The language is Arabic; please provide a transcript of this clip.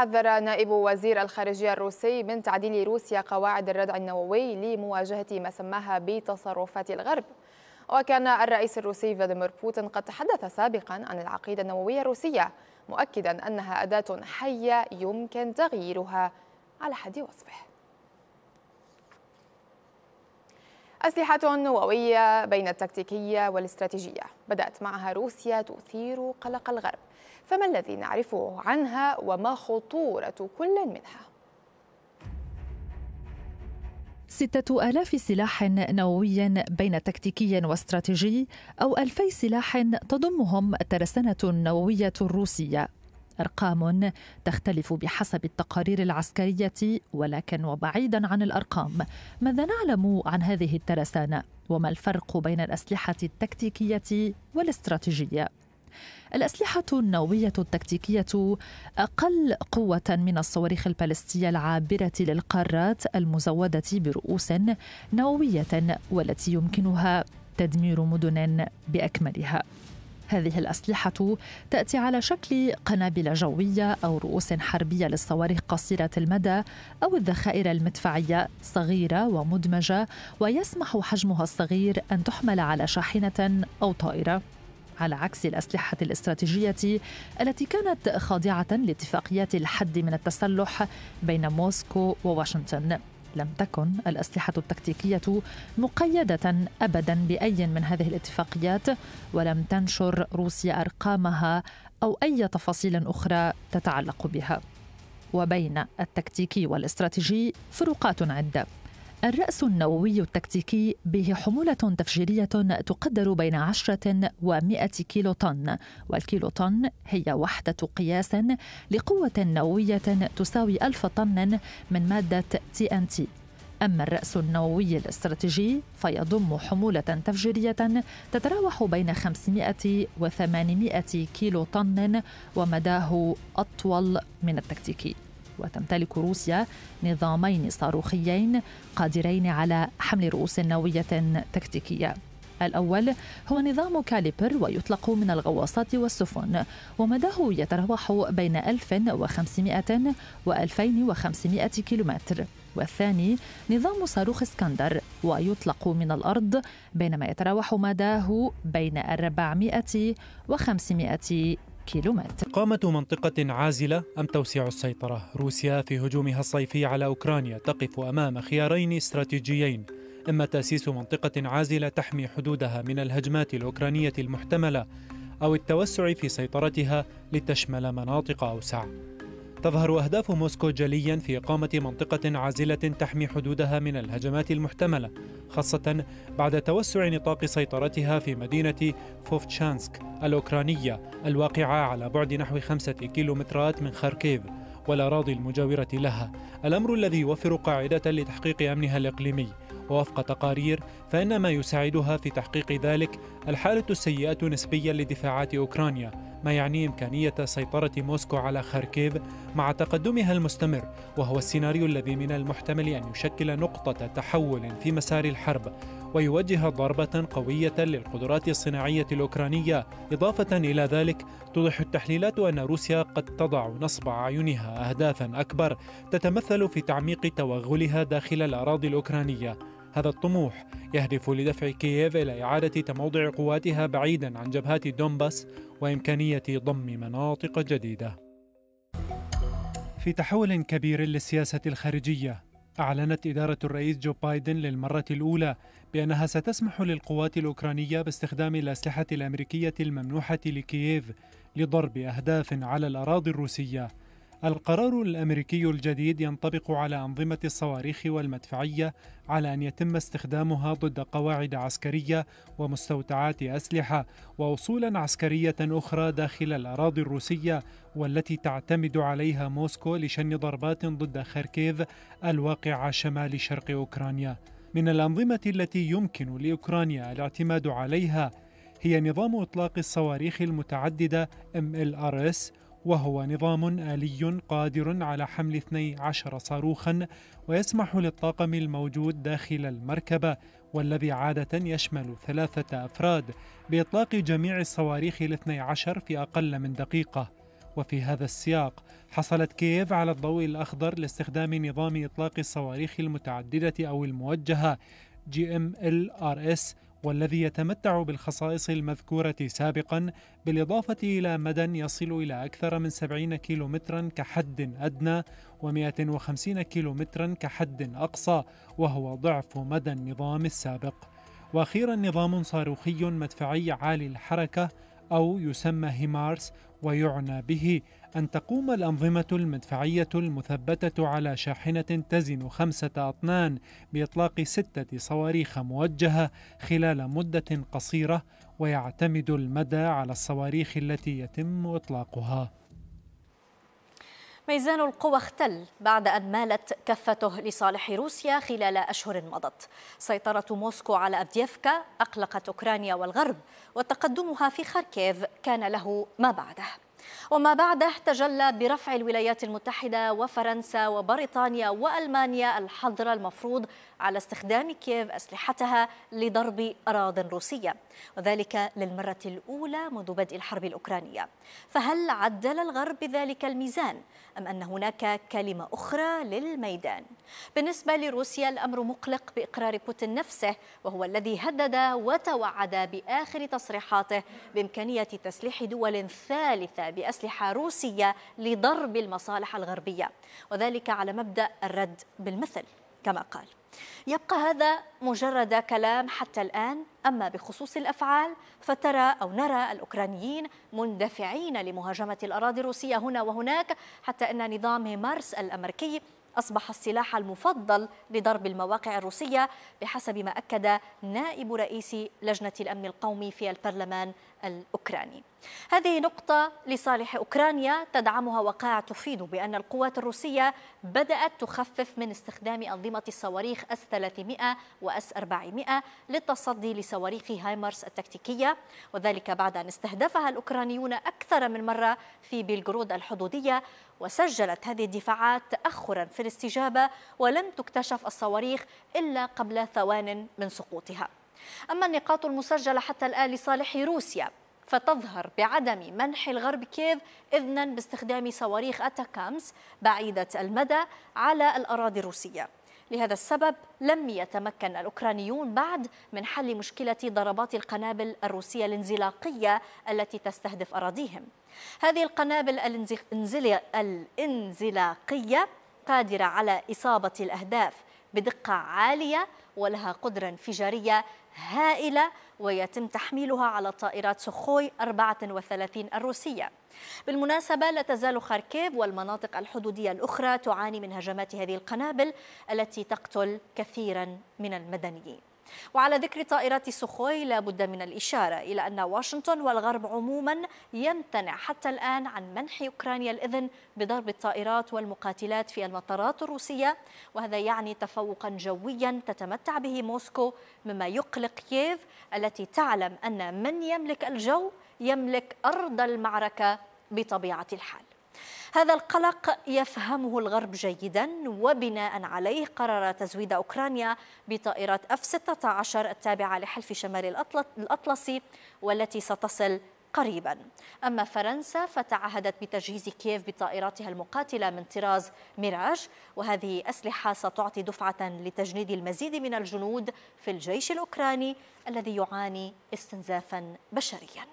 حذر نائب وزير الخارجية الروسي من تعديل روسيا قواعد الردع النووي لمواجهة ما سماها بتصرفات الغرب وكان الرئيس الروسي فلاديمير بوتين قد تحدث سابقا عن العقيدة النووية الروسية مؤكدا أنها أداة حية يمكن تغييرها على حد وصفه أسلحة نووية بين التكتيكية والاستراتيجية بدأت معها روسيا تثير قلق الغرب فما الذي نعرفه عنها وما خطورة كل منها؟ ستة آلاف سلاح نووي بين تكتيكي واستراتيجي أو ألفي سلاح تضمهم الترسانة النووية الروسية ارقام تختلف بحسب التقارير العسكريه ولكن وبعيدا عن الارقام ماذا نعلم عن هذه الترسانه وما الفرق بين الاسلحه التكتيكيه والاستراتيجيه الأسلحة النووية التكتيكية أقل قوة من الصواريخ البالستية العابرة للقارات المزودة برؤوس نووية والتي يمكنها تدمير مدن بأكملها هذه الأسلحة تأتي على شكل قنابل جوية أو رؤوس حربية للصواريخ قصيرة المدى أو الذخائر المدفعية صغيرة ومدمجة ويسمح حجمها الصغير أن تحمل على شاحنة أو طائرة على عكس الأسلحة الاستراتيجية التي كانت خاضعة لاتفاقيات الحد من التسلح بين موسكو وواشنطن لم تكن الأسلحة التكتيكية مقيدة أبدا بأي من هذه الاتفاقيات ولم تنشر روسيا أرقامها أو أي تفاصيل أخرى تتعلق بها وبين التكتيكي والاستراتيجي فروقات عده الرأس النووي التكتيكي به حمولة تفجيرية تقدر بين 10 و 100 كيلو طن والكيلو طن هي وحدة قياس لقوة نووية تساوي ألف طن من مادة تي ان تي أما الرأس النووي الاستراتيجي فيضم حمولة تفجيرية تتراوح بين 500 و 800 كيلو طن ومداه أطول من التكتيكي وتمتلك روسيا نظامين صاروخيين قادرين على حمل رؤوس نووية تكتيكية الأول هو نظام كاليبر ويطلق من الغواصات والسفن ومداه يتراوح بين 1500 و 2500 كيلومتر والثاني نظام صاروخ اسكندر ويطلق من الأرض بينما يتراوح مداه بين 400 و 500 كيلومتر قامة منطقة عازلة أم توسيع السيطرة روسيا في هجومها الصيفي على أوكرانيا تقف أمام خيارين استراتيجيين إما تأسيس منطقة عازلة تحمي حدودها من الهجمات الأوكرانية المحتملة أو التوسع في سيطرتها لتشمل مناطق أوسع تظهر أهداف موسكو جليا في إقامة منطقة عازلة تحمي حدودها من الهجمات المحتملة خاصة بعد توسع نطاق سيطرتها في مدينة فوفتشانسك الأوكرانية الواقعة على بعد نحو خمسة كيلومترات من خاركيف والأراضي المجاورة لها الأمر الذي يوفر قاعدة لتحقيق أمنها الإقليمي ووفق تقارير فإن ما يساعدها في تحقيق ذلك الحالة السيئة نسبيا لدفاعات أوكرانيا ما يعني إمكانية سيطرة موسكو على خاركيف مع تقدمها المستمر وهو السيناريو الذي من المحتمل أن يشكل نقطة تحول في مسار الحرب ويوجه ضربة قوية للقدرات الصناعية الأوكرانية إضافة إلى ذلك توضح التحليلات أن روسيا قد تضع نصب أعينها أهدافا أكبر تتمثل في تعميق توغلها داخل الأراضي الأوكرانية هذا الطموح يهدف لدفع كييف إلى إعادة تموضع قواتها بعيدا عن جبهات دومباس وإمكانية ضم مناطق جديدة في تحول كبير للسياسة الخارجية أعلنت إدارة الرئيس جو بايدن للمرة الأولى بأنها ستسمح للقوات الأوكرانية باستخدام الأسلحة الأمريكية الممنوحة لكييف لضرب أهداف على الأراضي الروسية القرار الامريكي الجديد ينطبق على انظمه الصواريخ والمدفعيه على ان يتم استخدامها ضد قواعد عسكريه ومستودعات اسلحه واصولا عسكريه اخرى داخل الاراضي الروسيه والتي تعتمد عليها موسكو لشن ضربات ضد خاركيف الواقعه شمال شرق اوكرانيا من الانظمه التي يمكن لاوكرانيا الاعتماد عليها هي نظام اطلاق الصواريخ المتعدده MLRS وهو نظام آلي قادر على حمل 12 صاروخا ويسمح للطاقم الموجود داخل المركبة والذي عادة يشمل ثلاثة أفراد بإطلاق جميع الصواريخ الاثني عشر في أقل من دقيقة وفي هذا السياق حصلت كييف على الضوء الأخضر لاستخدام نظام إطلاق الصواريخ المتعددة أو الموجهة جي ام ال ار اس والذي يتمتع بالخصائص المذكورة سابقا بالإضافة إلى مدى يصل إلى أكثر من 70 كيلومترا كحد أدنى و150 كيلومترا كحد أقصى وهو ضعف مدى النظام السابق وأخيرا نظام صاروخي مدفعي عالي الحركة أو يسمى هيمارس ويعنى به أن تقوم الأنظمة المدفعية المثبتة على شاحنة تزن خمسة أطنان بإطلاق ستة صواريخ موجهة خلال مدة قصيرة ويعتمد المدى على الصواريخ التي يتم إطلاقها ميزان القوى اختل بعد أن مالت كفته لصالح روسيا خلال أشهر مضت سيطرة موسكو على أفديفكا أقلقت أوكرانيا والغرب وتقدمها في خاركيف كان له ما بعده وما بعده تجلى برفع الولايات المتحدة وفرنسا وبريطانيا وألمانيا الحظر المفروض على استخدام كييف أسلحتها لضرب أراض روسية وذلك للمرة الأولى منذ بدء الحرب الأوكرانية فهل عدل الغرب بذلك الميزان أم أن هناك كلمة أخرى للميدان بالنسبة لروسيا الأمر مقلق بإقرار بوتين نفسه وهو الذي هدد وتوعد بآخر تصريحاته بإمكانية تسليح دول ثالثة بأسلحة روسية لضرب المصالح الغربية وذلك على مبدأ الرد بالمثل كما قال يبقى هذا مجرد كلام حتى الآن أما بخصوص الأفعال فترى أو نرى الأوكرانيين مندفعين لمهاجمة الأراضي الروسية هنا وهناك حتى أن نظام مارس الأمريكي أصبح السلاح المفضل لضرب المواقع الروسية بحسب ما أكد نائب رئيس لجنة الأمن القومي في البرلمان الأوكراني هذه نقطة لصالح أوكرانيا تدعمها وقائع تفيد بأن القوات الروسية بدأت تخفف من استخدام أنظمة الصواريخ أس 300 وأس 400 للتصدي لصواريخ هايمرس التكتيكية وذلك بعد أن استهدفها الأوكرانيون أكثر من مرة في بلغرود الحدودية وسجلت هذه الدفاعات تأخرا في الاستجابة ولم تكتشف الصواريخ إلا قبل ثوان من سقوطها أما النقاط المسجلة حتى الآن لصالح روسيا فتظهر بعدم منح الغرب كييف إذنا باستخدام صواريخ أتاكامس بعيدة المدى على الأراضي الروسية لهذا السبب لم يتمكن الأوكرانيون بعد من حل مشكلة ضربات القنابل الروسية الانزلاقية التي تستهدف أراضيهم هذه القنابل الانزلاقية قادرة على إصابة الأهداف بدقة عالية ولها قدرة انفجارية هائلة ويتم تحميلها على طائرات سخوي 34 الروسية بالمناسبة لا تزال خاركيف والمناطق الحدودية الأخرى تعاني من هجمات هذه القنابل التي تقتل كثيرا من المدنيين وعلى ذكر طائرات سخوي لا بد من الإشارة إلى أن واشنطن والغرب عموما يمتنع حتى الآن عن منح أوكرانيا الإذن بضرب الطائرات والمقاتلات في المطارات الروسية وهذا يعني تفوقا جويا تتمتع به موسكو مما يقلق كييف التي تعلم أن من يملك الجو يملك أرض المعركة بطبيعة الحال هذا القلق يفهمه الغرب جيدا وبناء عليه قرر تزويد أوكرانيا بطائرات F-16 التابعة لحلف شمال الأطلسي والتي ستصل قريبا أما فرنسا فتعهدت بتجهيز كييف بطائراتها المقاتلة من طراز ميراج وهذه أسلحة ستعطي دفعة لتجنيد المزيد من الجنود في الجيش الأوكراني الذي يعاني استنزافا بشريا